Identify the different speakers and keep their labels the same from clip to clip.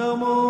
Speaker 1: Namo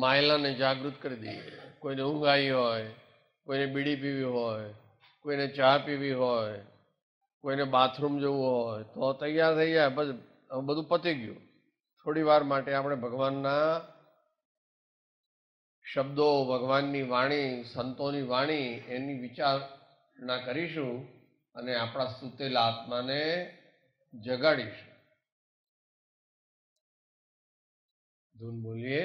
Speaker 1: માયલાને જાગૃત કરી દઈએ કોઈને ઊંઘ આવી હોય કોઈને બીડી પીવી હોય
Speaker 2: કોઈને ચા પીવી હોય કોઈને બાથરૂમ જવું હોય તો તૈયાર થઈ જાય બસ બધું પતી ગયું થોડી વાર માટે આપણે ભગવાનના શબ્દો ભગવાનની વાણી સંતોની વાણી એની વિચારણા
Speaker 1: કરીશું અને આપણા સુતેલા આત્માને જગાડીશું ધૂન બોલીએ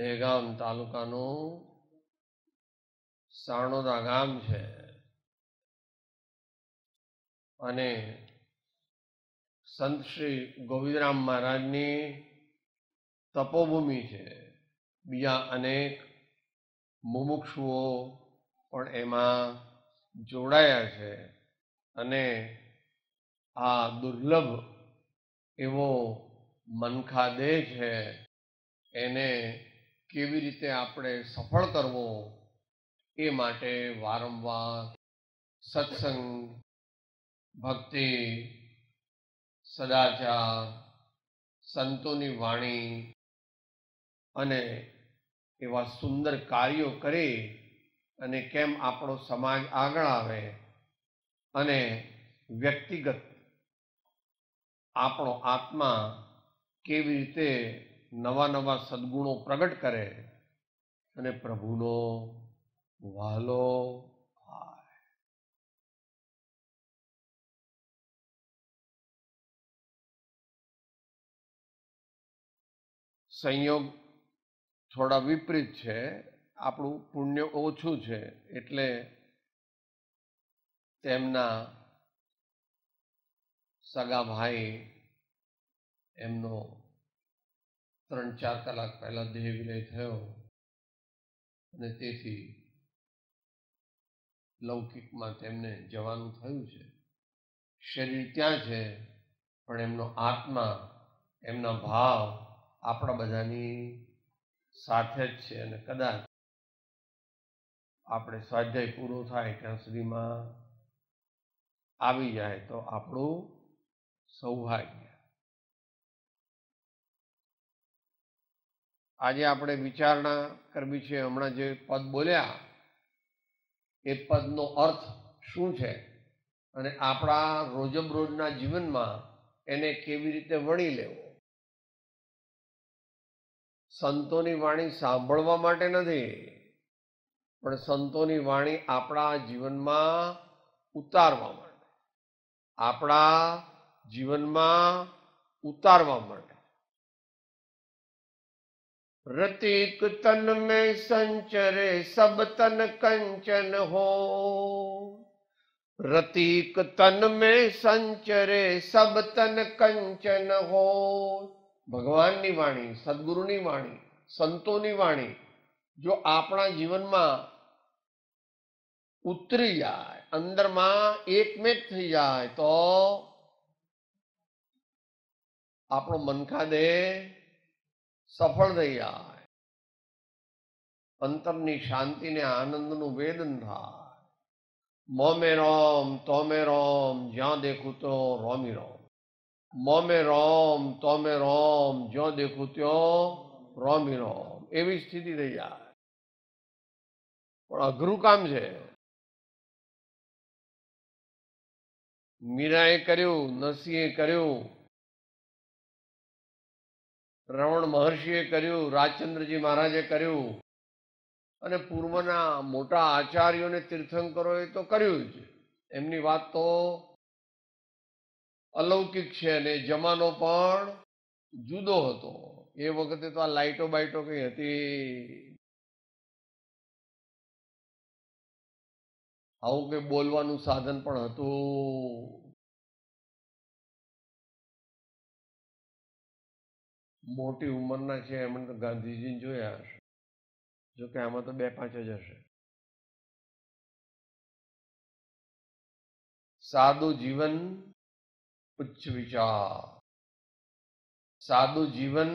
Speaker 1: દહેગામ તાલુકાનું સાણોદા ગામ છે અને
Speaker 2: સંત શ્રી ગોવિંદરામ મહારાજની તપોભૂમિ છે બીજા અનેક મુમુક્ષુઓ પણ એમાં જોડાયા છે અને આ દુર્લભ એવો મનખા દેહ છે એને કેવી રીતે આપણે સફળ કરવો એ માટે વારંવાર
Speaker 1: સત્સંગ ભક્તિ સદાચાર સંતોની વાણી
Speaker 2: અને એવા સુંદર કાર્યો કરે અને કેમ આપણો સમાજ આગળ આવે અને વ્યક્તિગત આપણો આત્મા કેવી રીતે નવા નવા સદગુણો
Speaker 1: પ્રગટ કરે અને પ્રભુનો વાલો થાય સંયોગ થોડા વિપરીત છે આપણું પુણ્ય ઓછું છે એટલે
Speaker 2: તેમના સગા ભાઈ
Speaker 1: એમનો ત્રણ ચાર કલાક પહેલા દેહ વિલય થયો અને તેથી
Speaker 2: લૌકિકમાં તેમને જવાનું થયું છે શરીર ત્યાં છે પણ એમનો આત્મા એમના ભાવ આપણા બધાની સાથે જ છે અને કદાચ આપણે સ્વાધ્યાય પૂરો થાય
Speaker 1: ત્યાં સુધીમાં આવી જાય તો આપણું સૌભાગ્ય આજે
Speaker 2: આપણે વિચારણા કરવી છે હમણાં જે પદ બોલ્યા એ પદનો અર્થ શું છે અને આપણા રોજબરોજના જીવનમાં એને કેવી રીતે વણી લેવો સંતોની વાણી સાંભળવા માટે નથી પણ સંતોની વાણી આપણા જીવનમાં ઉતારવા માટે આપણા જીવનમાં ઉતારવા માટે रतिक તન में સંચરે सब तन कंचन हो रतिक तन में संचरे सब तन કંચન હો ભગવાનની વાણી સદગુરુની વાણી સંતોની વાણી જો આપણા જીવનમાં ઉતરી જાય અંદરમાં એકમેક થઈ જાય તો આપણો મનખા દેહ સફળ થઈ જાય અંતરની શાંતિને આનંદનું વેદન થાય મોમે રોમ તોમે રોમ જ્યાં દેખું તો રોમી રોમ મોમે રોમ તોમે રોમ જ્યાં દેખું ત્યાં રોમી રોમ
Speaker 1: એવી સ્થિતિ થઈ જાય પણ અઘરું કામ છે મીરાએ કર્યું નસીએ કર્યું રમણ મહર્ષિએ કર્યું રાજચંદ્રજી
Speaker 2: મહારાજે કર્યું અને પૂર્વના મોટા આચાર્યોને તીર્થંકરોએ તો કર્યું જ એમની વાત તો અલૌકિક છે
Speaker 1: અને જમાનો પણ જુદો હતો એ વખતે તો આ લાઇટો બાઇટો કંઈ હતી આવું કંઈ બોલવાનું સાધન પણ હતું મોટી ઉંમરના છે એમણે તો ગાંધીજીને જોયા હશે જોકે આમાં તો બે પાંચ જ હશે સાદું જીવન ઉચ્ચ વિચાર સાદું જીવન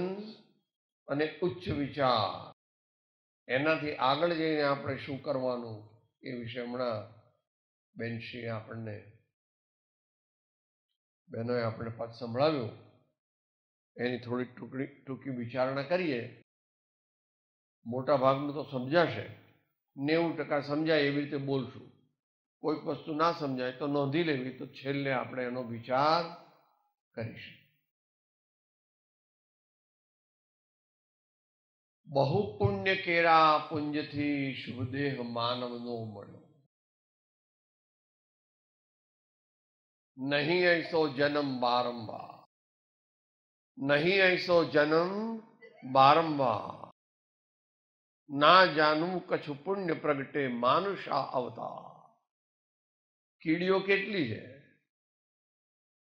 Speaker 1: અને ઉચ્ચ વિચાર
Speaker 2: એનાથી આગળ જઈને આપણે શું કરવાનું એ વિશે હમણાં બેનશ્રીએ આપણને બહેનોએ આપણે પાછ સંભળાવ્યું એની થોડી ટૂંકડી ટૂંકી વિચારણા કરીએ મોટા ભાગનું તો સમજાશે નેવું ટકા સમજાય એવી રીતે બોલશું
Speaker 1: કોઈક વસ્તુ ના સમજાય તો નોંધી લેવી તો છેલ્લે આપણે એનો વિચાર કરીશું બહુ પુણ્ય કેરા પુંજથી શુભદેહ માનવનો મળ્યો નહીં એસો જન્મ બારંવાર નહીં એસો જન્મ બારંવાર
Speaker 2: ના જાનું કચ્છ પુણ્ય પ્રગટે માનુષા આવતા
Speaker 1: કીડીઓ કેટલી છે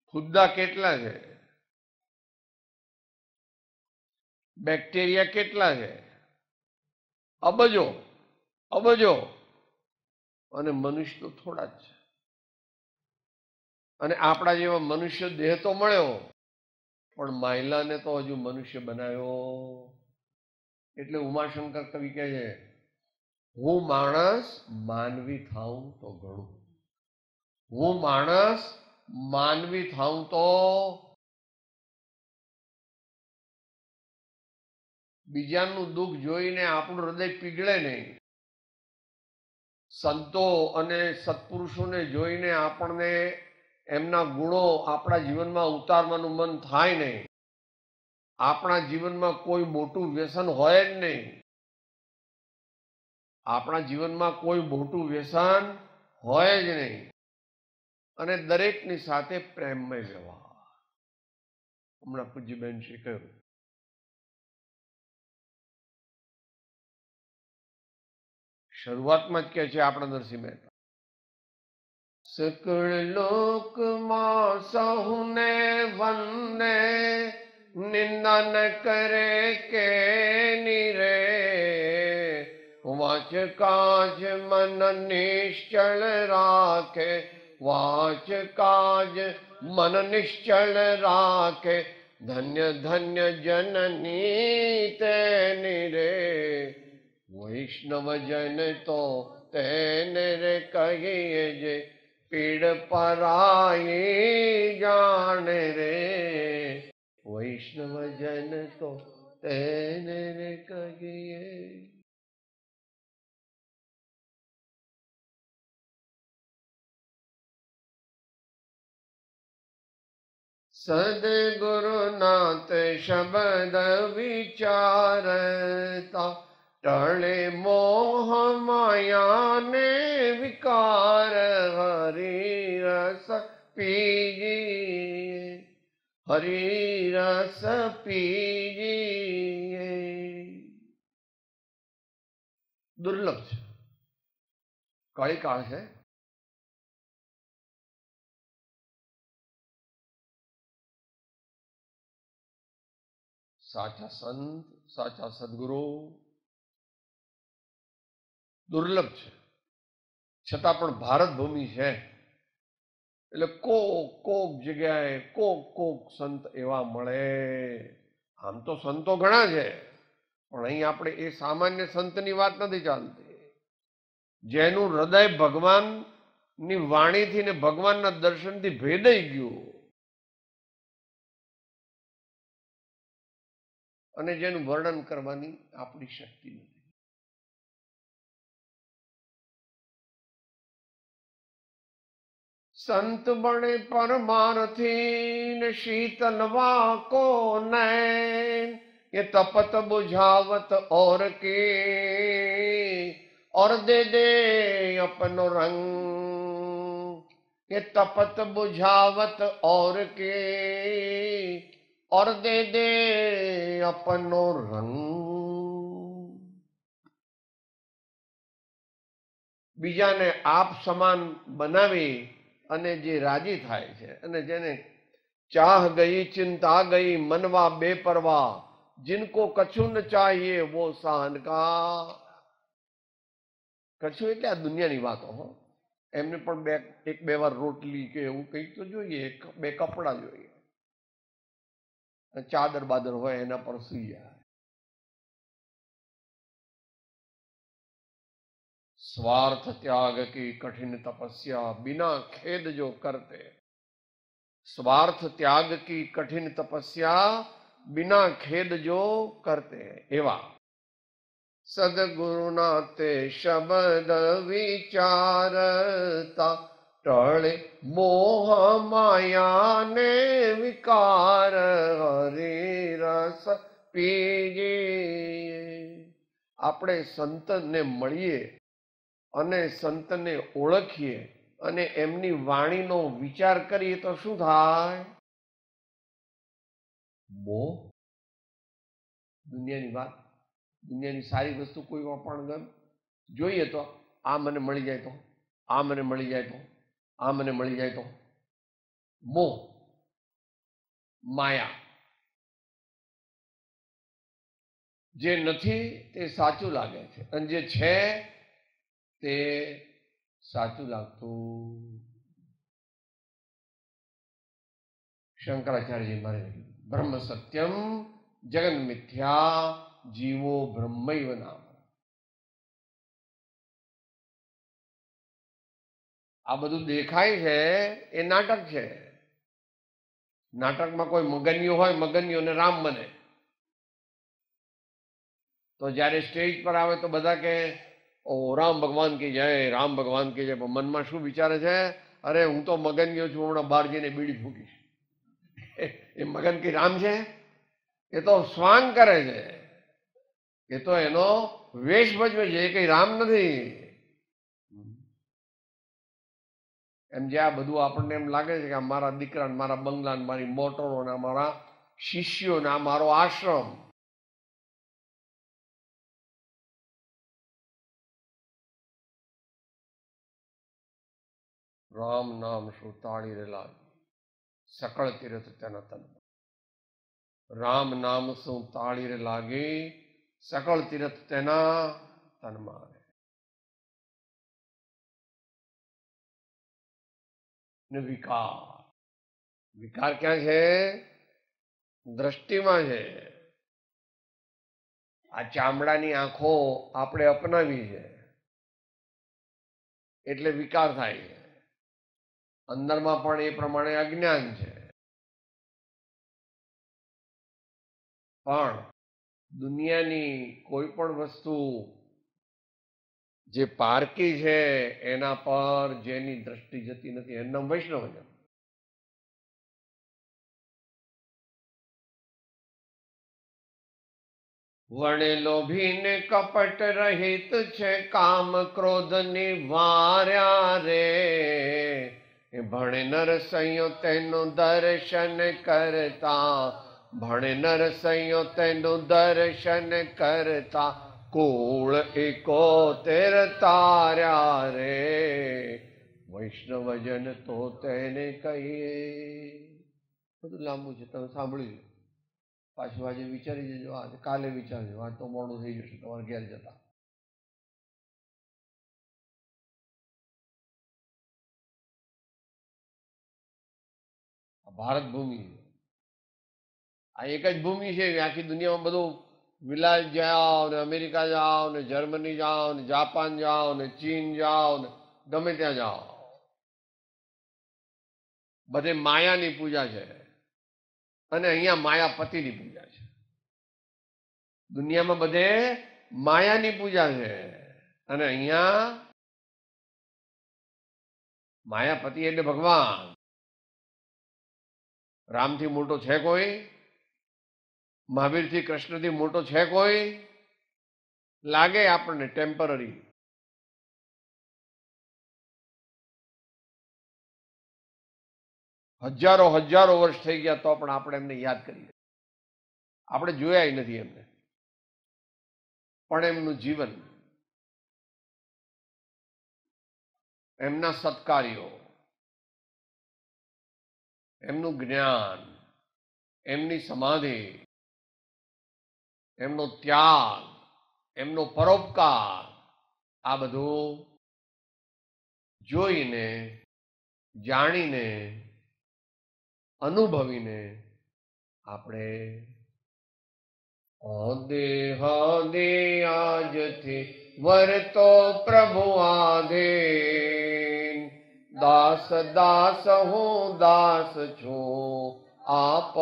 Speaker 1: ખુદ્દા કેટલા છે બેક્ટેરિયા કેટલા છે
Speaker 2: અબજો અબજો અને મનુષ્ય તો થોડા જ છે અને આપણા જેવા મનુષ્ય દેહ તો મળ્યો પણ માયલાને તો હજુ મનુષ્ય બનાવ્યો એટલે ઉમાશંકર કવિ કહે છે હું માણસ માનવી થાઉં તો
Speaker 1: ઘણું હું માણસ માનવી થાઉં તો બીજાનું દુઃખ જોઈને આપણું હૃદય પીગળે નહીં સંતો અને
Speaker 2: સત્પુરુષોને જોઈને આપણને એમના ગુણો આપણા જીવનમાં ઉતારવાનું મન થાય નહીં આપણા જીવનમાં કોઈ મોટું વ્યસન હોય જ નહીં આપણા જીવનમાં કોઈ મોટું વ્યસન
Speaker 1: હોય જ નહીં અને દરેકની સાથે પ્રેમમય વ્યવહાર હમણાં પૂજ્યબેન શ્રી કહ્યું શરૂઆતમાં જ કહે છે આપણા નરસિંહ મહેતા शुक्र लोक मां सहुने
Speaker 3: वंदे निंदन करे के निरे वाच काज मन निश्चल राखे वाच काज मन निश्चल
Speaker 2: राखे धन्य धन्य जननी ते निरे वैष्णव जन तो तेन रे कहिए जे પીડ પરાયે જાણ રે
Speaker 1: વૈષ્ણવ જન તો તેને રે કહીએ સદગુરુનાથ શબ્દ વિચારતા
Speaker 3: टे मोह माया ने विकार
Speaker 2: हरि रस पीजिए हरि रस पीजिए
Speaker 1: दुर्लभ काली काल है साचा संत साचा सदगुरु દુર્લભ છે છતાં પણ ભારત ભૂમિ છે એટલે કોક કોક જગ્યાએ કોક કોક
Speaker 2: સંત એવા મળે આમ તો સંતો ઘણા છે પણ અહીં આપણે એ સામાન્ય સંતની વાત નથી ચાલતી જેનું હૃદય ભગવાનની
Speaker 1: વાણીથી ને ભગવાનના દર્શનથી ભેદાઈ ગયું અને જેનું વર્ણન કરવાની આપણી શક્તિ નથી संत बड़े परमार्थीन
Speaker 3: शीतलवा को नैन ये तपत बुझावत और के और दे दे अपन
Speaker 2: रंग ये तपत बुझावत और के और दे दे अपनो रंग बीजा ने आप समान बनावे અને જે રાજી થાય છે અને જેને ચાહ ગઈ ચિંતા ગઈ મનવા બે પરવા જિનકો કછું ન ચાહીએ વો સહન કા કછું એટલે આ દુનિયાની વાતો હો એમને પણ બે એક બે વાર રોટલી કે એવું કંઈક તો જોઈએ બે કપડાં જોઈએ
Speaker 1: ચાદર બાદર હોય એના પર સુઈ જાય स्वार्थ त्याग की कठिन
Speaker 2: तपस्या बिना खेद जो करते स्वार्थ त्याग की कठिन तपस्या बिना खेद जो करते हैं एवा सदगुरु ना शब्द विचारता टे मोह माया ने विकार हरे रस पीजे આપણે ने મળીએ અને સંતને ઓળખીએ
Speaker 1: અને એમની વાણીનો વિચાર કરીએ તો શું થાય મોહ દુનિયાની વાત દુનિયાની
Speaker 2: સારી વસ્તુ કોઈ પણ ગમ જોઈએ તો આ મને મળી જાય તો આ મને
Speaker 1: મળી જાય તો આ મને મળી જાય તો મો માયા જે નથી તે સાચું લાગે છે અને જે છે તે સાચું લાગતું શંકરાચાર્યજી મારે બ્રહ્મ સત્યમ જગન મિથ્યા જીવો બ્રહ્મૈવ નામ આ બધું દેખાય છે એ નાટક છે નાટકમાં
Speaker 2: કોઈ મગન્યો હોય મગન્યોને રામ બને તો જ્યારે સ્ટેજ પર આવે તો બધા કે ઓ રામ ભગવાન કે જય રામ ભગવાન કી જય મનમાં શું વિચારે છે અરે હું તો મગન ગયો છું હમણાં બહાર જઈને બીડી ફૂકીશ એ મગન કી રામ છે એ તો સ્વાંગ કરે છે એ તો એનો વેશ ભજવે છે એ કઈ રામ નથી એમ જે આ બધું આપણને એમ લાગે છે કે મારા દીકરા મારા બંગલા મારી મોટરો ને
Speaker 1: મારા શિષ્યો ને મારો આશ્રમ રામ નામ શું તાળી રેલા સકળ તીર્થ તેના તન રામ નામ શું તાળી રે લાગે સકળ તીર્થ તેના તનમાં આવે ને વિકાર વિકાર ક્યાં છે દ્રષ્ટિમાં છે આ ચામડાની આંખો આપણે અપનાવી છે એટલે વિકાર થાય છે અંદરમાં પણ એ પ્રમાણે અજ્ઞાન છે પણ દુનિયાની કોઈ પણ વસ્તુ જે પારકી છે એના પર જેની દ્રષ્ટિ જતી નથી એનું નામ વૈષ્ણવજન વણેલો ભીને
Speaker 2: કપટ રહિત છે કામ ક્રોધ ની નિવાર્યા રે ભણે નરસૈયો તેનું દર્શન કરતા ભણે નરસૈયો તેનું દર્શન કરતા કુળ એકોતેર તાર્યા રે વૈષ્ણવજન તો તેને કહીએ બધું લાંબુ છે
Speaker 1: તમે સાંભળ્યું પાછું આજે વિચારી જજો આજે કાલે વિચારજો આજ તો મોડું થઈ જશે તમારે ઘેર જતા ભારત ભૂમિ આ એક જ ભૂમિ છે આખી દુનિયામાં બધું વિલાસ જાઓ ને અમેરિકા
Speaker 2: જાઓ ને જર્મની જાઓ ને જાપાન જાઓ ને ચીન જાઓ ને ગમે ત્યાં જાઓ
Speaker 1: બધે માયાની પૂજા છે અને અહીંયા માયાપતિની પૂજા છે દુનિયામાં બધે માયાની પૂજા છે અને અહીંયા માયાપતિ એટલે ભગવાન રામથી મોટો છે કોઈ મહાવીરથી કૃષ્ણથી મોટો છે કોઈ લાગે આપણને ટેમ્પરરી હજારો હજારો વર્ષ થઈ ગયા તો પણ આપણે એમને યાદ કરીએ આપણે જોયા નથી એમને પણ એમનું જીવન એમના સત્કાર્યો એમનું જ્ઞાન એમની સમાધિ એમનો ત્યાગ
Speaker 2: એમનો પરોપકાર આ બધું જોઈને જાણીને અનુભવીને આપણે દેહ દે આજથી વરતો પ્રભુ આદેહ દાસ દાસ હું દાસ છું આપ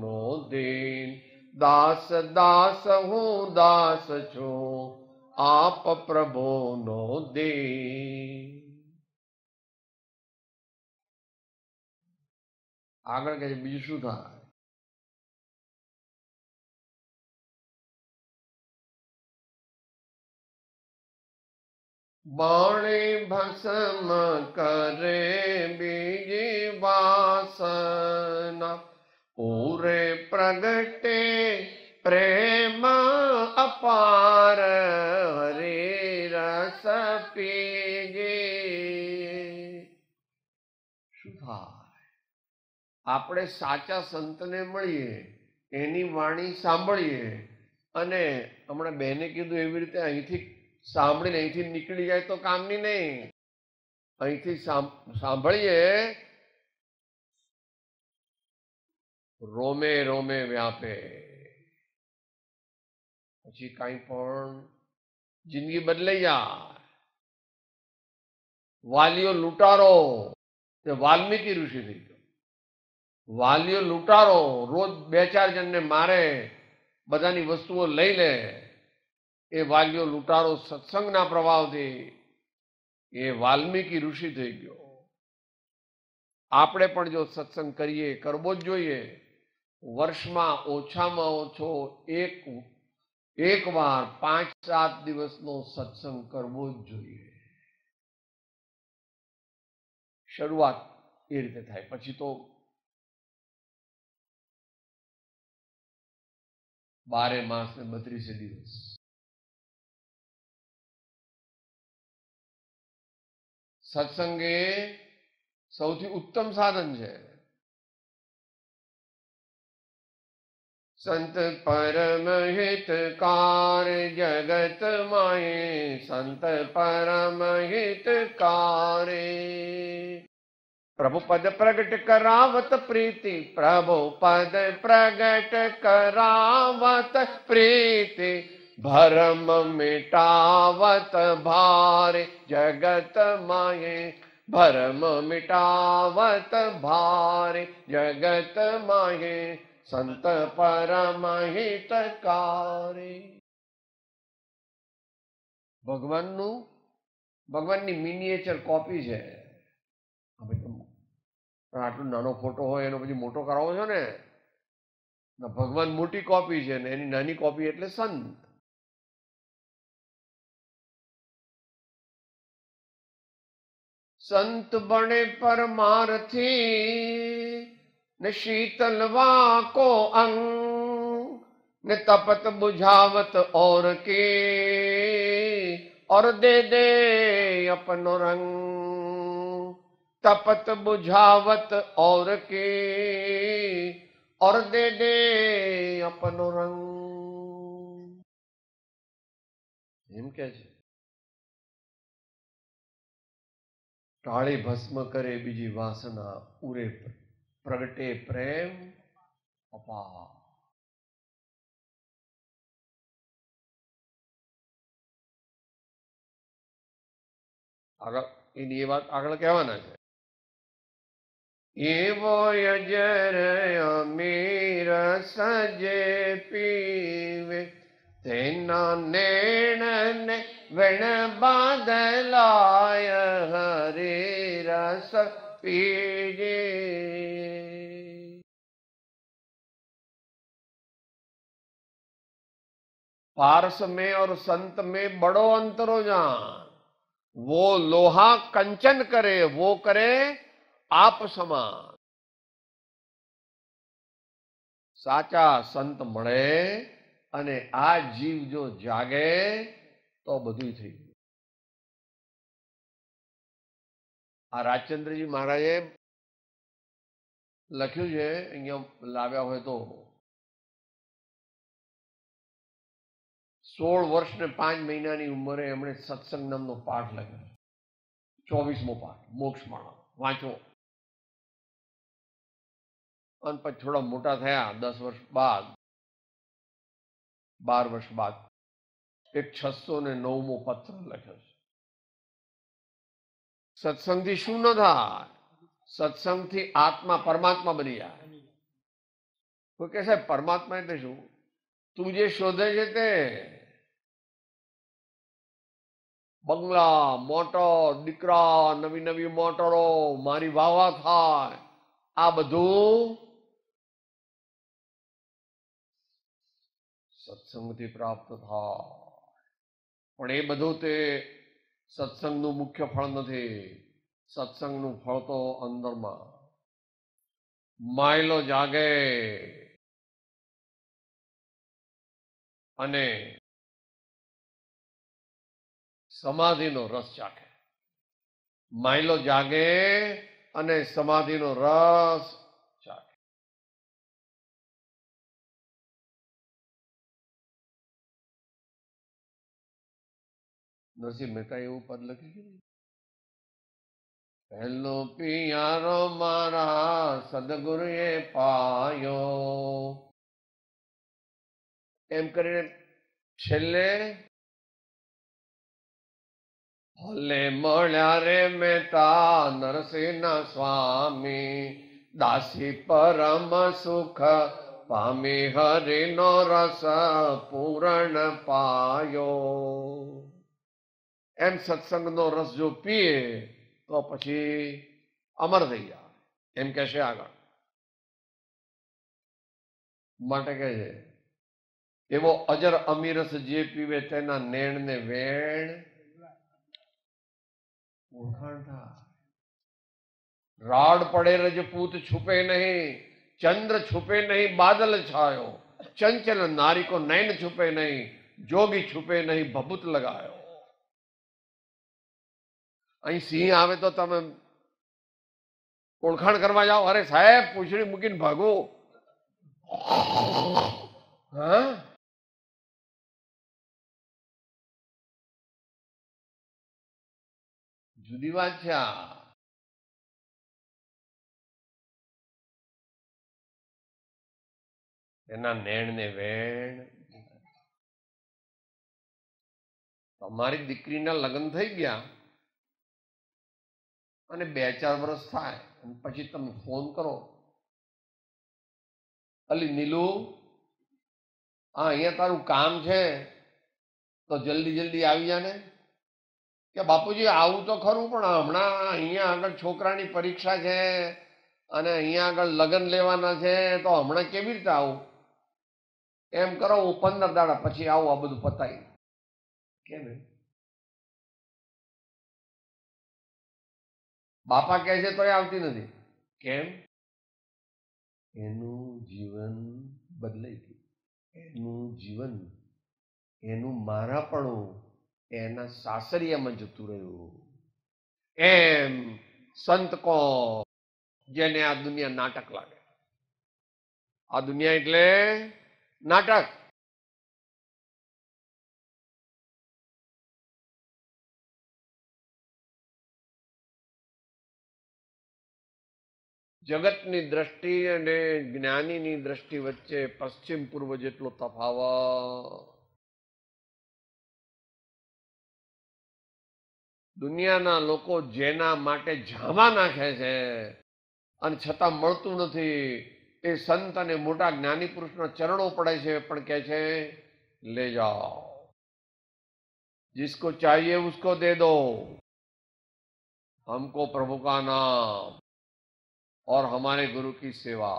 Speaker 2: નો દીન દાસ દાસ હું દાસ
Speaker 1: છું આપ નો દીન આગળ કહે બીજું શું થાય બાણી ભસમ
Speaker 3: કરે બીજી વાસના
Speaker 2: પૂરે
Speaker 3: પ્રગટે પ્રેમ અપાર
Speaker 2: હરે રસ
Speaker 3: પીજે
Speaker 2: આપણે સાચા સંતને મળીએ એની વાણી સાંભળીએ અને હમણાં બેને કીધું એવી રીતે અહીંથી સાંભળીને અહીંથી નીકળી જાય તો કામની નહીં
Speaker 1: અહીંથી સાંભળીએ રોમે રોમે વ્યાપે પછી કાંઈ પણ જિંદગી બદલાઈ જાય વાલીઓ લૂંટારો તે વાલ્મીકી ઋષિ થઈ ગયો વાલીઓ લૂંટારો
Speaker 2: રોજ બે ચાર જણને મારે બધાની વસ્તુઓ લઈ લે ये वालियों लूटारो सत्संग ना प्रभाव थे ये वाल्मीकि ऋषि थी गयो आपने जो सत्संग करिए करवोज जो ये वर्ष में ओछा में ओछो एक एक बार पांच सात दिवस नो सत्संग करवोज जो ये
Speaker 1: शुरुआत ये रीते थे पची तो बारे मास ने बत्रीस दिवस સત્સંગ એ સૌથી ઉત્તમ સાધન છે સંત પરમ હિતકાર
Speaker 2: જગત માય સંત પરમ હિતકારે પ્રભુ પદ પ્રગટ કરાવત પ્રીતિ પ્રભુ પદ પ્રગટ કરાવત પ્રીતિ भरम मिटावत भारे जगत माये भरम मिटावत भारे जगत माये संत परम हितकारे ભગવાનનું ભગવાનની મિનિએચર કોપી છે આટલો નાનો ફોટો હોય એનો પછી મોટો કરાવો છો ને
Speaker 1: ભગવાન મોટી કોપી છે ને એની નાની કોપી એટલે સંત संत बने परमार्थी न शीतलवा
Speaker 2: को अंग न तपत बुझावत और के और दे दे अपनो रंग तपत बुझावत और के
Speaker 1: और दे दे अपनो रंग हिम कैसे ટાળે ભસ્મ કરે બીજી વાસના ઉરે પ્રગટે પ્રેમ અપા આગળ એની એ વાત આગળ કહેવાના છે એવો અજર
Speaker 3: અમીર સજે પીવે તેના નેણ ને बिण बादलाय हरे
Speaker 1: रस पीजे पारस में और संत में बड़ो अंतर हो जा वो लोहा कंचन
Speaker 2: करे वो करे आप समान साचा संत मे आ जीव जो जागे
Speaker 1: તો બધું થઈ ગયું આ રાજચંદ્રજી મહારાજે લખ્યું છે અહીંયા લાવ્યા હોય તો સોળ
Speaker 2: વર્ષ ને પાંચ મહિનાની ઉંમરે એમણે સત્સંગ નામનો પાઠ લખ્યો ચોવીસમો પાઠ
Speaker 1: મોક્ષ માળા વાંચો અને પછી થોડા મોટા થયા દસ વર્ષ બાદ બાર વર્ષ બાદ एक 609 वां पत्र લખ્યો સત્સંગ
Speaker 2: થી શું ન થા સત્સંગ થી આત્મા પરમાત્મા બની જા કો કેસે પરમાત્માને કશું તુજે શોધે છેતે બંગલા મોટો દીકરા નવી નવી મોટરો મારી વાવા થા આ બધું સત્સંગ થી પ્રાપ્ત થા પણ એ બધું તે સત્સંગનું મુખ્ય ફળ નથી
Speaker 1: સત્સંગનું ફળ તો અંદરમાં માયલો જાગે અને સમાધિનો રસ ચાખે માયલો જાગે અને સમાધિનો રસ નરસિંહ મહેતા એવું પદ લખી ગયું
Speaker 2: પહેલો પિયારો મારા સદગુરુએ પાયો
Speaker 1: એમ કરીને છેલ્લે ભલે મળ્યા રે મહેતા
Speaker 2: નરસિંહના સ્વામી દાસી પરમ સુખ પામી હરિનો રસ પૂરણ પાયો એમ સત્સંગનો રસ જો પીએ તો પછી અમર થઈ જાય એમ કહેશે આગળ માટે કહે છે એવો અજર અમીરસ જે પીવે તેના નેણને વેણ રાડ પડે રજપૂત છુપે નહીં ચંદ્ર છુપે નહીં બાદલ છાયો ચંચલ નારી નૈન છુપે નહીં જોગી છુપે નહીં ભભૂત લગાયો અહીં સિંહ આવે તો તમે
Speaker 1: ઓળખાણ કરવા જાઓ અરે સાહેબ પૂછડી મૂકીને ભાગો હા જુદી વાત છે આ એના નેણ ને વેણ તમારી દીકરીના લગ્ન થઈ ગયા અને બે ચાર વર્ષ થાય પછી તમે ફોન કરો
Speaker 2: અલી નીલુ હા અહીંયા તારું કામ છે તો જલ્દી જલ્દી આવી જાને કે બાપુજી આવું તો ખરું પણ હમણાં અહીંયા આગળ છોકરાની પરીક્ષા છે અને અહીંયા આગળ લગ્ન લેવાના છે તો હમણાં
Speaker 1: કેવી રીતે આવું એમ કરો હું પંદર દાડા પછી આવું આ બધું પતાવી કે એમ બાપા કહે છે તોય આવતી નથી કેમ એનું
Speaker 2: જીવન બદલાઈ ગયું એનું જીવન એનું મારાપણું એના સાસરિયામાં જતું રહ્યું એમ સંત કો જેને આ દુનિયા નાટક લાગે
Speaker 1: આ દુનિયા એટલે નાટક જગતની દ્રષ્ટિ અને જ્ઞાનીની
Speaker 2: દ્રષ્ટિ વચ્ચે પશ્ચિમ પૂર્વ જેટલો તફાવત દુનિયાના લોકો જેના માટે ઝામા નાખે છે અને છતાં મળતું નથી એ સંત અને મોટા જ્ઞાની પુરુષના ચરણો પડે છે પણ કહે છે લે જાઓ
Speaker 1: જીસકો ચાહીએ उसको दे दो हमको प्रभु का नाम और हमारे गुरु की सेवा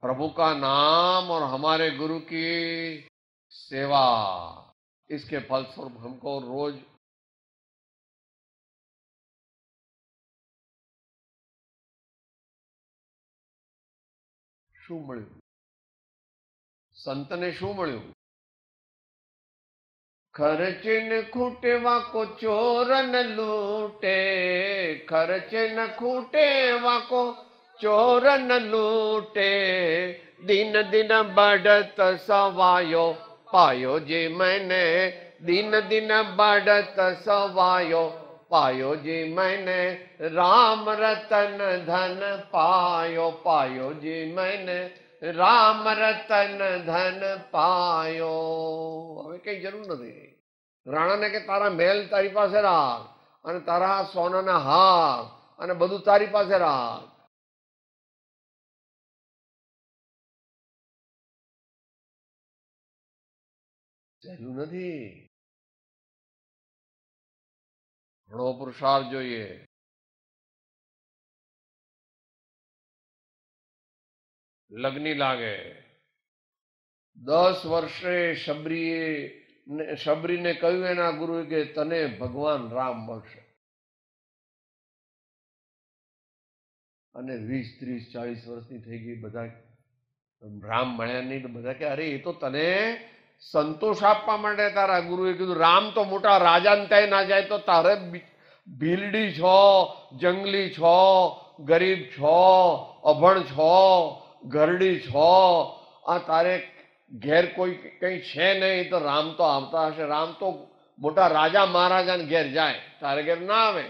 Speaker 2: प्रभु का नाम और हमारे गुरु की सेवा
Speaker 1: इसके फलस्वरूप हमको रोज शू શું મળ્યું સંતને શું મળ્યું
Speaker 2: ખર્ચીને ખૂટેવા को चोरन लूटे ખર્ચે ન ખૂટે વાકો ચોર ન લૂટે દિન દિન બઢત સવાયો પાયો જે મને દિન દિન બઢત સવાયો પાયો જે મને રામ રતન ધન પાયો પાયો જે મને રામ રતન ધન પાયો હવે કઈ જરૂર નથી રાણાને કે તારા મેલ તારી પાસે રાખ અને તારા સોનાના
Speaker 1: હાર અને બધું તારી પાસે રાખ સહેલું નથી ઘણો પુરુષાર્થ જોઈએ લગ્ની લાગે દસ વર્ષે શબરીએ
Speaker 2: શબરીને કહ્યું એના ગુરુએ કે તને ભગવાન રામ મળશે અને વીસ ત્રીસ ચાળીસ વર્ષની થઈ ગઈ બધા રામ મળ્યા નહીં તો બધા કે અરે એ તો તને સંતોષ આપવા માટે તારા ગુરુએ કીધું રામ તો મોટા રાજા ને ત્યાં ના જાય તો તારે ભીલડી છો જંગલી છો ગરીબ છો અભણ છો ઘરડી છો આ તારે ઘેર કોઈ કંઈ છે નહીં તો રામ તો આવતા હશે રામ તો મોટા રાજા મહારાજાને ઘેર જાય તારે ઘેર ના આવે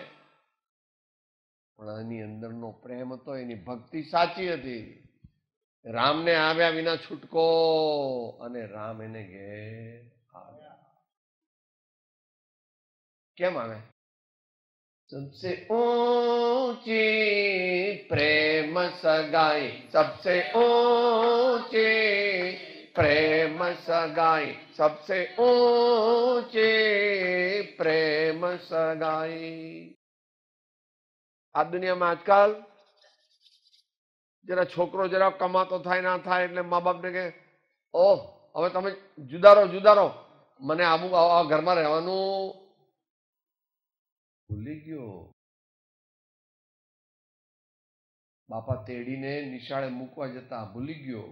Speaker 2: પણ એની અંદરનો પ્રેમ હતો એની ભક્તિ સાચી હતી રામને આવ્યા વિના છૂટકો અને રામ એને ઘેર આવ્યા
Speaker 1: કેમ આવે सबसे ऊंची प्रेम सगाई सबसे
Speaker 2: ऊंची प्रेम सगाई सबसे ऊंचे પ્રેમ સગાઈ આ દુનિયામાં આજકાલ જરા છોકરો જરા કમાતો થાય ના થાય એટલે મા બાપને કે ઓહ હવે તમે જુદા રહો જુદા રહો મને
Speaker 1: આવું ઘરમાં રહેવાનું ભૂલી ગયો બાપા તેડીને નિશાળે મૂકવા જતા ભૂલી ગયો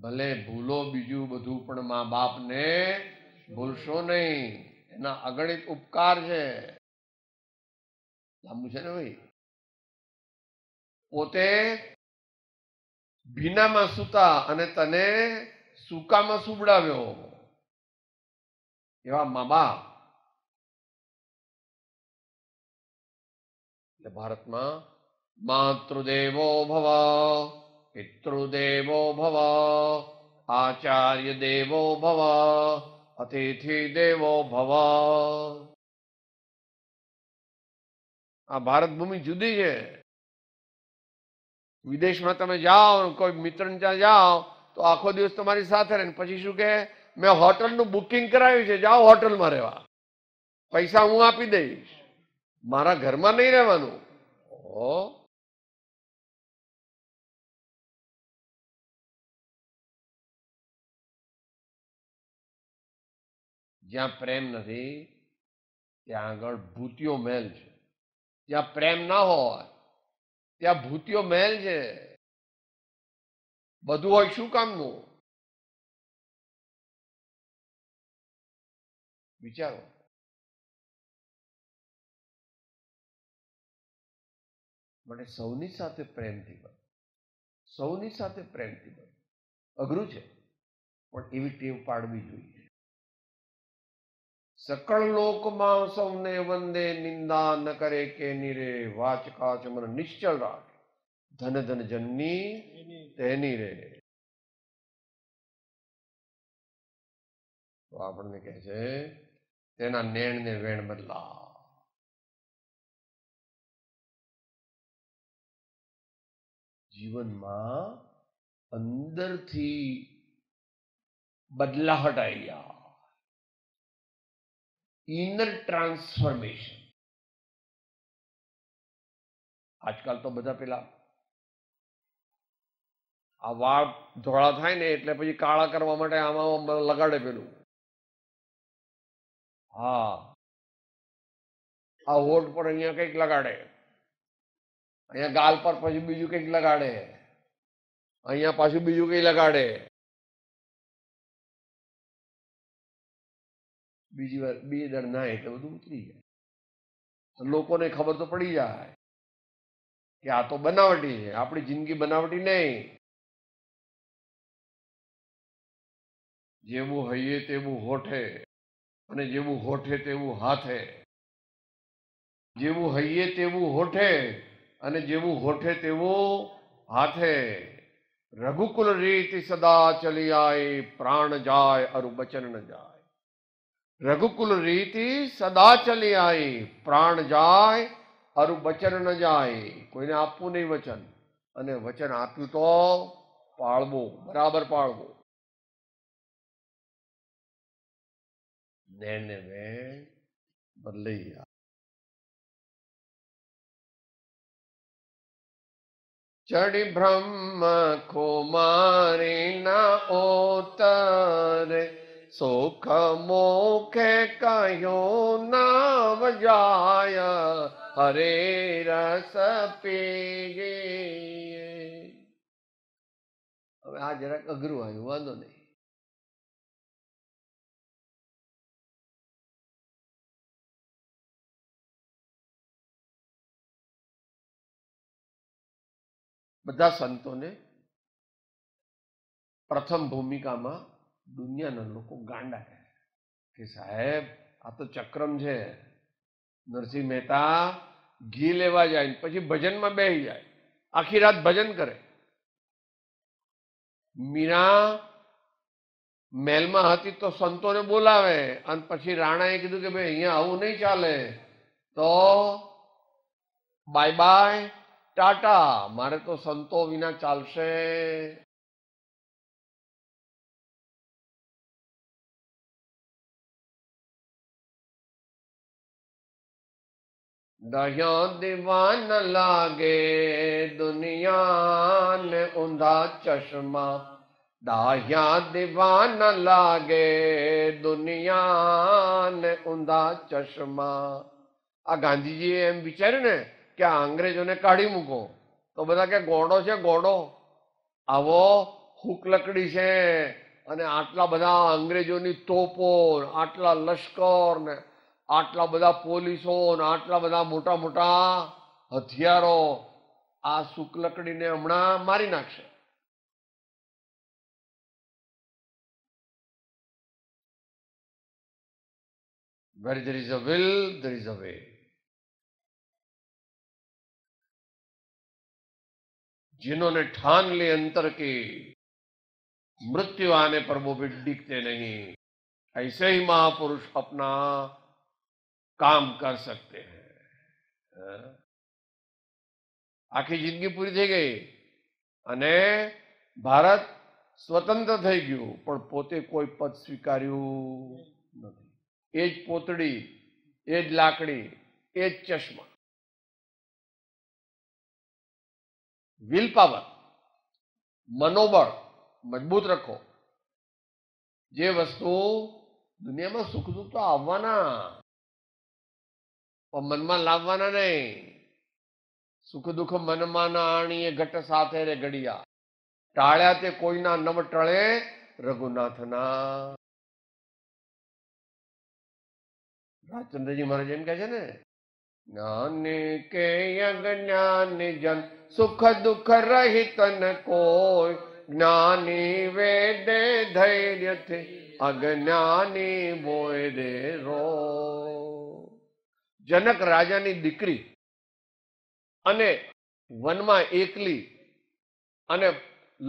Speaker 1: ભલે ભૂલો બીજું બધું પણ મા બાપને ભૂલશો નહીં એના અગણિત ઉપકાર છે લાંબુ છે ને ભાઈ પોતે ભીનામાં સૂતા અને તને સૂકામાં સુબડાવ્યો એવા મા બાપ એટલે ભારતમાં માતૃદેવો ભવ
Speaker 2: પિતૃદેવો ભવ આચાર્ય દેવો ભવ
Speaker 1: અતિથિ દેવો ભવ આ ભારત ભૂમિ જુદી છે વિદેશમાં તમે
Speaker 2: જાઓ કોઈ મિત્ર ત્યાં જાઓ તો આખો દિવસ તમારી સાથે રહે પછી શું કે મેં હોટલનું બુકિંગ કરાવ્યું છે જાઓ હોટલમાં રહેવા પૈસા હું આપી દઈશ
Speaker 1: મારા ઘરમાં નહીં રહેવાનું ઓ જ્યાં પ્રેમ નથી ત્યાં આગળ ભૂતિઓ મહેલ છે જ્યાં પ્રેમ ના હોય ત્યાં ભૂતિઓ મહેલ છે બધું હોય શું કામનું વિચારો મને સૌની સાથે પ્રેમથી બન સૌની સાથે પ્રેમથી બન અઘરું છે પણ એવી ટેવ પાડવી જોઈએ
Speaker 2: સકળ લોકમાં સૌને વંદે નિંદા ન
Speaker 1: કરે કે નિરે વાચકા ચમન નિશ્ચળ રાખે ધન ધન જનની તેની રે તો આપણને કહે છે તેના નેણને વેણ બદલા જીવનમાં અંદરથી બદલાહટ આવી ગયા inner transformation आजकल तो बजा पहला आवाज ढोळा थाय ने એટલે પછી કાળા કરવા માટે આમાં લગાડે પેલું હા આ ઓટ પર અહીંયા કઈક લગાડે અહીંયા ગાલ પર પછી બીજું કઈક લગાડે અહીંયા પાછું બીજું કઈ લગાડે બીજી વાર બે દળ નાય એટલે બધું ઉતરી જાય લોકોને ખબર તો પડી જાય કે આ તો બનાવટી છે આપણી જિંદગી બનાવટી નહીં જેવું હૈયે તેવું હોઠે અને જેવું હોઠે તેવું હાથે
Speaker 2: જેવું હૈયે તેવું હોઠે અને જેવું હોઠે તેવું હાથે રઘુકુલ રીતિ સદા ચલી આય પ્રાણ જાય અરુ બચન જાય રઘુકુલ રીતિ સદા ચલી આવી પ્રાણ જાય અરુ વચન ન જાય કોઈને આપવું નહીં વચન અને વચન આપ્યું તો
Speaker 1: પાળવું બરાબર પાળવું નૈન વેણ બદલૈયા ચડી બ્રહ્મ ખુમારી ના ઓતરે સુખ
Speaker 3: મોખે કહ્યું નામ જાય હરે રસ પીજે
Speaker 1: હવે આ જરાક અઘરું આવ્યું વાંધો નહીં બધા સંતોને પ્રથમ ભૂમિકામાં દુનિયાના લોકો ગાંડા
Speaker 2: કહે કે સાહેબ આ તો ચક્રમ છે નરસિંહ મહેતા ઘી લેવા જાય પછી ભજનમાં બેસી જાય આખી રાત ભજન કરે મીરા મહેલમાં હતી તો સંતોને બોલાવે અને પછી રાણાએ કીધું કે ભાઈ અહીંયા આવું નહીં ચાલે તો
Speaker 1: બાય બાય ટાટા મારે તો સંતો વિના ચાલશે દયો દીવાન લાગે દુનિયાને
Speaker 2: ઊંધા ચશ્મા દાહ્યા દીવાન લાગે દુનિયાને ઊંધા ચશ્મા આ ગાંધીજીએ એમ વિચાર્યું ને કે આ અંગ્રેજોને કાઢી મૂકો તો બધા કે ગોડો છે ગોડો આવો હુકલકડી છે અને આટલા બધા અંગ્રેજોની તોપો આટલા લશ્કર ને આટલા બધા પોલીસો અને આટલા બધા મોટા
Speaker 1: મોટા હથિયારો આ શુક્લકડીને હમણાં મારી નાખશે વેર there is a will, there is a way. जिन्होंने ठान ली अंतर की मृत्यु आने पर वो भी डिगते नहीं
Speaker 2: ऐसे ही महापुरुष अपना काम कर सकते हैं આખી જિંદગી પૂરી થઈ ગઈ અને ભારત સ્વતંત્ર થઈ ગયું પણ પોતે કોઈ પદ સ્વીકાર્યું
Speaker 1: નથી એ જ પોતડી એ જ લાકડી એ જ ચશ્મા વિલ પાવર મનોબળ મજબૂત રાખો જે વસ્તુ
Speaker 2: દુનિયામાં સુખ દુઃખ તો આવવાના પણ મનમાં લાવવાના નહીં સુખ દુઃખ મનમાં ના આણીએ ઘટ સાથે રે ઘડિયા ટાળ્યા તે કોઈના નવ ટળે રઘુનાથના રાજચંદ્રજી મહારાજ એમ કહે છે ને જ્ઞાન કે જ્ઞાન જન સુખ દુઃખ રહિત ન કોઈ જ્ઞાની વેદે ધૈર્ય અજ્ઞાની બોય રે જનક રાજાની દીકરી
Speaker 1: અને વનમાં એકલી અને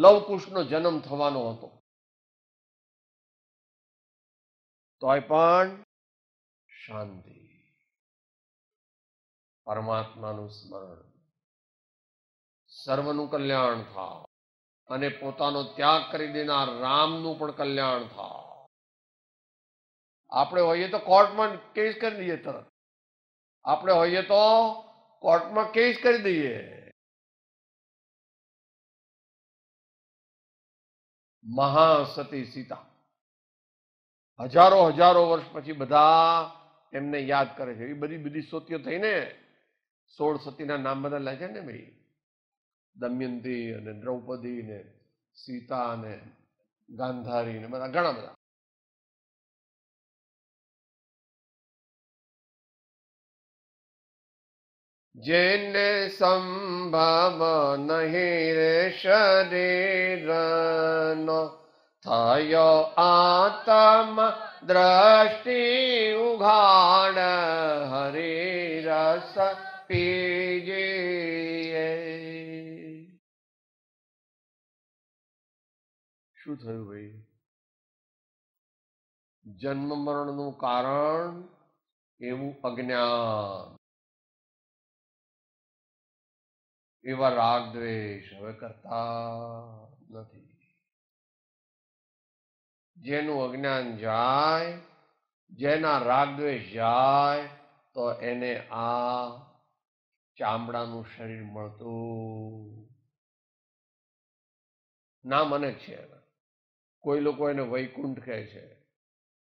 Speaker 1: લવકુશનો જન્મ થવાનો હતો તોય પણ શાંતિ પરમાત્માનું સ્મરણ સર્વનું કલ્યાણ થા
Speaker 2: અને પોતાનો ત્યાગ કરી દેનાર રામનું પણ કલ્યાણ થા
Speaker 1: આપણે હોઈએ તો કોર્ટમાં કેસ કરી દઈએ તરત આપણે હોઈએ તો કોર્ટમાં કેસ કરી દઈએ મહાસતી સીતા
Speaker 2: હજારો હજારો વર્ષ પછી બધા એમને યાદ કરે છે એ બધી બધી સોતીઓ થઈને સોળ સતીના નામ બધા લે છે ને ભાઈ દમયંતી અને દ્રૌપદી
Speaker 1: ને સીતા ને ગાંધારી ને બધા ઘણા બધા जने संभव नहिरे शरे
Speaker 2: थायो
Speaker 3: आतम
Speaker 2: द्रष्टि उघा हरे रस
Speaker 1: पिजे सुन्ममरण એવા રાગ દ્વેષ હવે કરતા નથી જેનું અજ્ઞાન જાય
Speaker 2: જેના રાગ દ્વેષ જાય તો એને આ ચામડાનું શરીર મળતું નામ અનેક છે કોઈ લોકો એને વૈકુંઠ કહે છે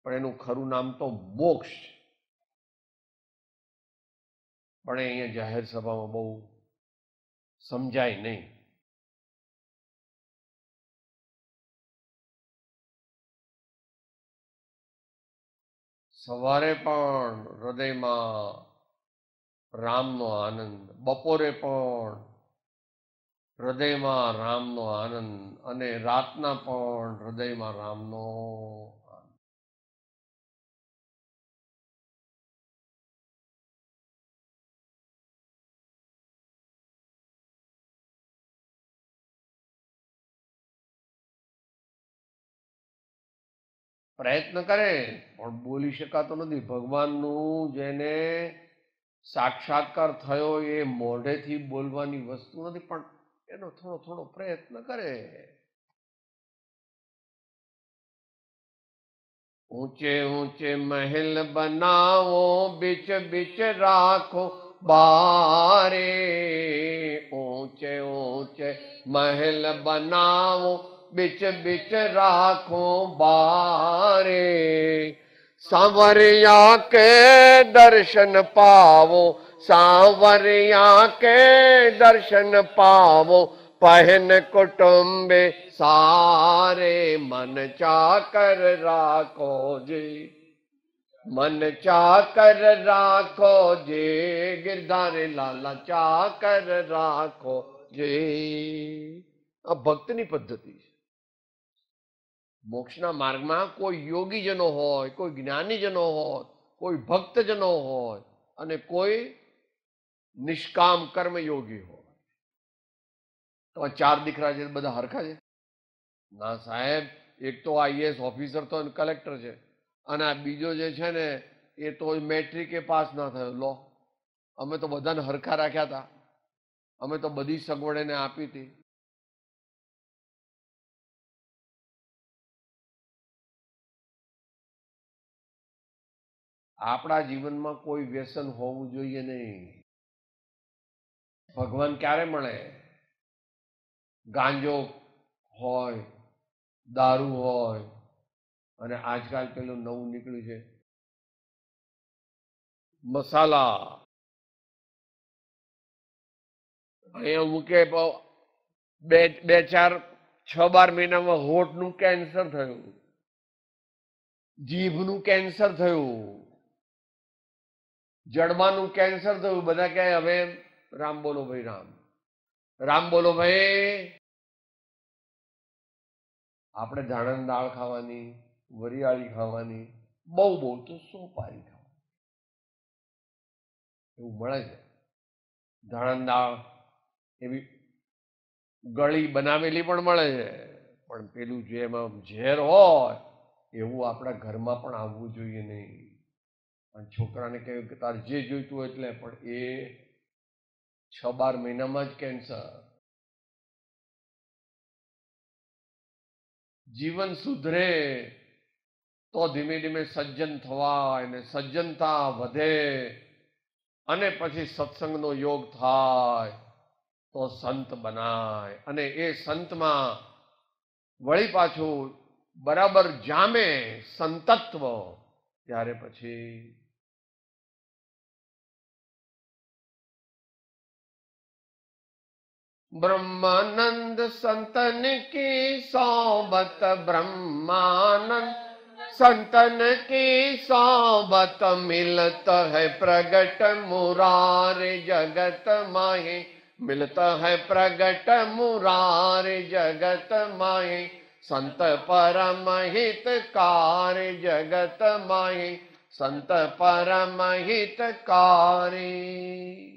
Speaker 1: પણ એનું ખરું નામ તો મોક્ષ છે પણ અહીંયા જાહેર સભામાં બહુ સમજાય નહીં સવારે પણ હૃદયમાં
Speaker 2: રામનો આનંદ બપોરે પણ હૃદયમાં રામનો
Speaker 1: આનંદ અને રાતના પણ હૃદયમાં રામનો પ્રયત્ન કરે પણ બોલી શકાતો નથી ભગવાનનું જેને સાક્ષાત્કાર
Speaker 2: થયો એ મોઢેથી બોલવાની વસ્તુ
Speaker 1: નથી પણ એનો થોડો થોડો પ્રયત્ન કરે ઊંચે ઊંચે મહેલ બનાવો બીચ બીચ રાખો
Speaker 2: બારે ઊંચે ઊંચે મહેલ બનાવો बिच बिच राखो बारे
Speaker 3: सांवरिया के दर्शन पावो सांवरिया के दर्शन पावो पहन कुटुम्बे सारे मन चा कर राखो जी
Speaker 2: मन चा कर राखो जे गिरधारे लाला चा कर राखो जे अब नहीं पद्धति મોક્ષના માર્ગમાં કોઈ યોગીજનો હોય કોઈ જ્ઞાનીજનો હોય કોઈ ભક્તજનો હોય અને કોઈ નિષ્કામ કર્મયોગી હોય તો ચાર દીકરા છે બધા હરખા છે ના સાહેબ એક તો આઈએએસ ઓફિસર તો કલેક્ટર છે અને આ બીજો જે છે ને એ તો મેટ્રિકે પાસ ના થયો લો અમે તો બધાને
Speaker 1: હરખા રાખ્યા હતા અમે તો બધી સગવડ એને આપી હતી આપણા જીવનમાં કોઈ વ્યસન હોવું જોઈએ નહીં
Speaker 2: ભગવાન ક્યારે મળે ગાંજો
Speaker 1: હોય દારૂ હોય અને આજકાલ પેલું નવું નીકળ્યું છે મસાલા અહીંયા મૂકે બે બે ચાર
Speaker 2: છ બાર મહિનામાં હોઠનું કેન્સર થયું જીભનું કેન્સર થયું જડમાનું કેન્સર થયું બધા કહે હવે રામ બોલો ભાઈ રામ રામ બોલો ભાઈ આપણે ધાણાની દાળ ખાવાની વરિયાળી ખાવાની
Speaker 1: બહુ બહુ તો સોપારી ખાવાની એવું મળે છે ધાણાની દાળ એવી ગળી બનાવેલી પણ
Speaker 2: મળે છે પણ પેલું જે એમાં ઝેર હોય એવું આપણા ઘરમાં પણ આવવું જોઈએ નહીં અને છોકરાને કહ્યું કે તારે જે જોઈતું હોય એટલે પણ એ
Speaker 1: છ બાર મહિનામાં જ કેન્સર જીવન સુધરે તો ધીમે ધીમે
Speaker 2: સજ્જન થવા ને સજ્જનતા વધે અને પછી સત્સંગનો યોગ થાય તો સંત બનાય અને એ સંતમાં વળી પાછું બરાબર જામે સંતત્વ
Speaker 1: ત્યારે પછી ब्रह्मानंद संतन
Speaker 2: की सौबत ब्रह्मानंद संतन की सौबत मिलत है प्रगट मुरार जगत माहे मिलत है प्रगट मुरार जगत
Speaker 3: माहे संत परम हित कार जगत
Speaker 1: माहे संत परम हित कार्य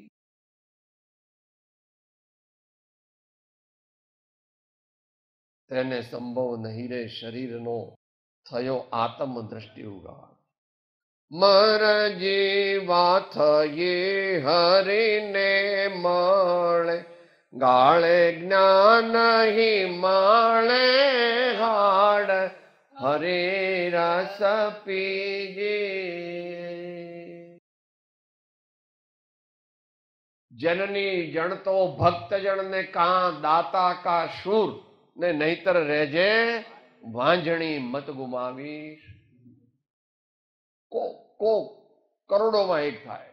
Speaker 1: તેને સંભવ નહીં રે શરીરનો થયો આત્મ આત્મદ્રષ્ટિ
Speaker 2: ઉગા મર જીવા થયે હરિને
Speaker 3: મળે ગાળે જ્ઞાન હિ માણે હાડ હરે રસ
Speaker 2: પીજે જનની જણતો ભક્તજણને કાં દાતા કા શૂર ને નહીતર રહેજે વાંજણી મત ગુમાવીશ
Speaker 1: કો કો કરોડોમાં એક થાય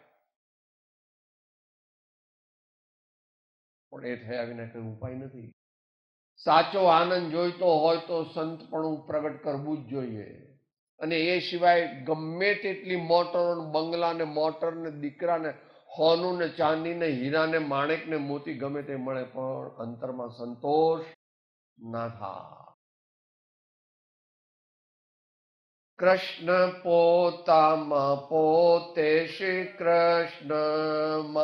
Speaker 1: પણ એ થયા વિના કઈ ઉપાય નથી સાચો
Speaker 2: આનંદ જોઈતો હોય તો સંત પણ પ્રગટ કરવું જ જોઈએ અને એ સિવાય ગમે તેટલી મોટરો બંગલા ને મોટર ને દીકરા ને હોનું ને ચાંદી ને હીરા ને માણેક ને મોતી ગમે તે મળે પણ અંતરમાં સંતોષ नभा कृष्ण पोतम पोते श्री कृष्ण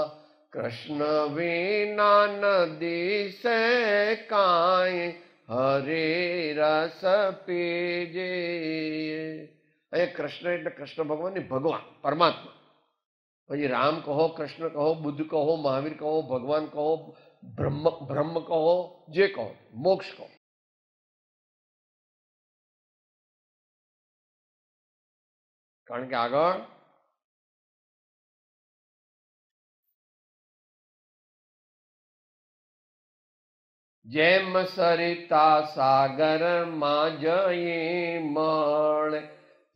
Speaker 2: कृष्ण वीणा नदी से काय हरे રસ પીજે અહીંયા કૃષ્ણ એટલે કૃષ્ણ ભગવાન ને ભગવાન પરમાત્મા પછી રામ કહો કૃષ્ણ કહો બુદ્ધ
Speaker 1: કહો મહાવીર કહો ભગવાન કહો બ્રહ્મ બ્રહ્મ કહો જે કહો મોક્ષ કહો કારણ કે આગળ જેમ સરિતા
Speaker 2: સાગર માં જઈ મળ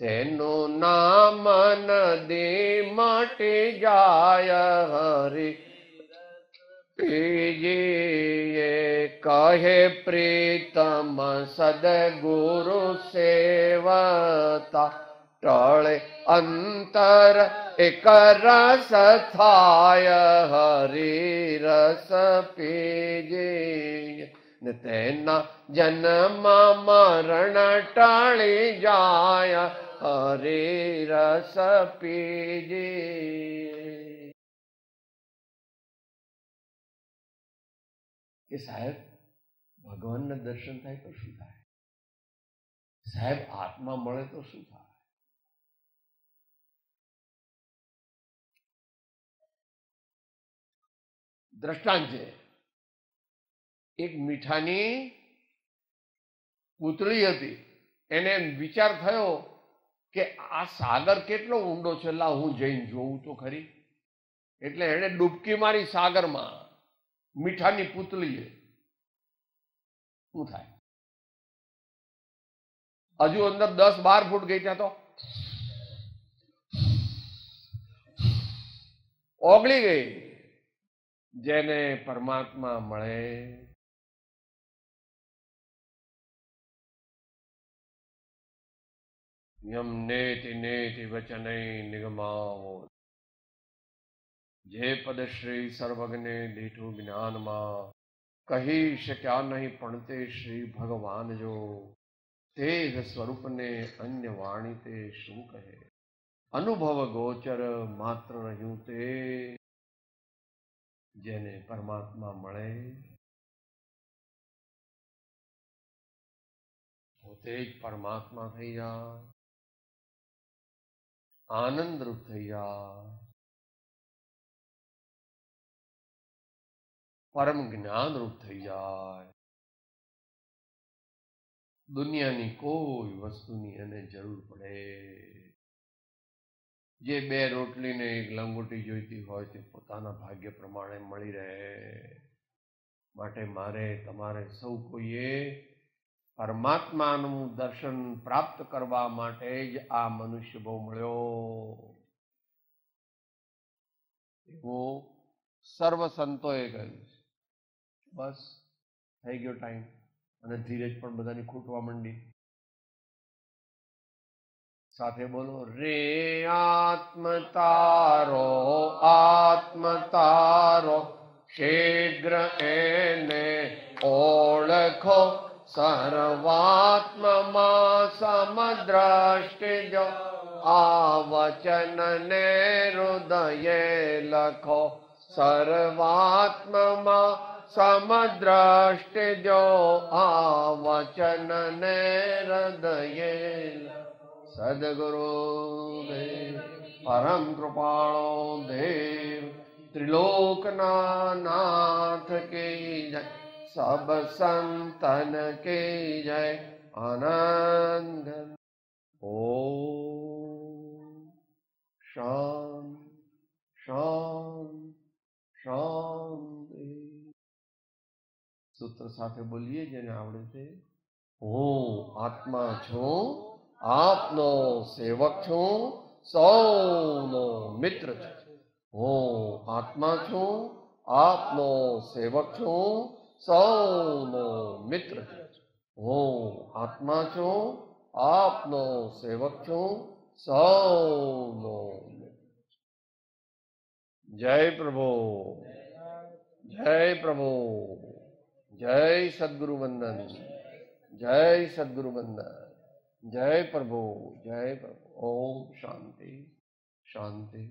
Speaker 2: તેનું
Speaker 3: નામ નદી માટે જાય હરી पीजिए कहे
Speaker 2: प्रीतम सदगुरु सेवता टळे
Speaker 3: अंतर एक रस थाय हरि रस पीजिए ને તેના જન્મ મરણ ટાળી જાય હરે
Speaker 1: રસ પીજે કે સાહેબ ભગવાનના દર્શન થાય તો શું થાય સાહેબ આત્મા મળે તો શું થાય દ્રષ્ટાંત છે એક મીઠાની
Speaker 2: પૂતળી હતી એને વિચાર થયો કે આ સાગર કેટલો ઊંડો છે લા હું જઈને જોઉં તો ખરી એટલે એણે ડૂબકી મારી સાગરમાં मीठा की पुतली शू हजू अंदर दस बार फूट गई क्या तो ओगली गई
Speaker 1: जेने परमात्मा मे यम नेति नेति वचन निगमा जे
Speaker 2: श्री सर्वज्ञ लीठू ज्ञान माँ कही क्या नहीं पढ़ते श्री भगवान जो तेज स्वरूप ने अन्य वाणी ते शू
Speaker 1: कहे अनुभव गोचर मात्र रहू ते જેને પરમાત્મા મળે પોતે જ પરમાત્મા થઈ જા આનંદરૂપ થઈ પરમ જ્ઞાન થઈ જાય દુનિયાની કોઈ વસ્તુની એને જરૂર પડે
Speaker 2: જે બે રોટલીને એક લંગોટી જોઈતી હોય તે પોતાના ભાગ્ય પ્રમાણે મળી રહે માટે મારે તમારે સૌ કોઈએ પરમાત્માનું દર્શન પ્રાપ્ત કરવા માટે જ આ મનુષ્ય બહુ મળ્યો એવો સર્વ સંતોએ કહ્યું છે બસ થઈ ગયો ટાઈમ અને ધીરજ પણ બધાની ખૂટવા માંડી સાથે બોલો
Speaker 3: રે આત્મ તારો આત્મ તારો શીઘ્ર એને ઓળખો સર્વાત્મમાં સમદ્રષ્ટિ આ વચન ને હૃદયે લખો સર્વાત્મમાં સમદ્રષ્ટિ જો આ વચન ને હૃદયે સદગુરુ દેવ પરમ કૃપાળો દેવ ત્રિલોકના નાથ કે જય સબ સંતન
Speaker 2: કે જય આનંદ ઓ શામ શામ શામ सूत्र साथे बोलिए जेने आवड़े थे हूँ आत्मा छो आप नो सेवक छो सौ नो मित्र छो हूँ आत्मा छु आप नो सेवक छो सौ नो मित्र छो हूँ आत्मा छो आप नो सेवक छो सौ नो जय प्रभु जय प्रभु જય સદગુરુ વંદન જય સદગુરુ વંદન જય પ્રભુ જય પ્રભુ ઓમ શાંતિ શાંતિ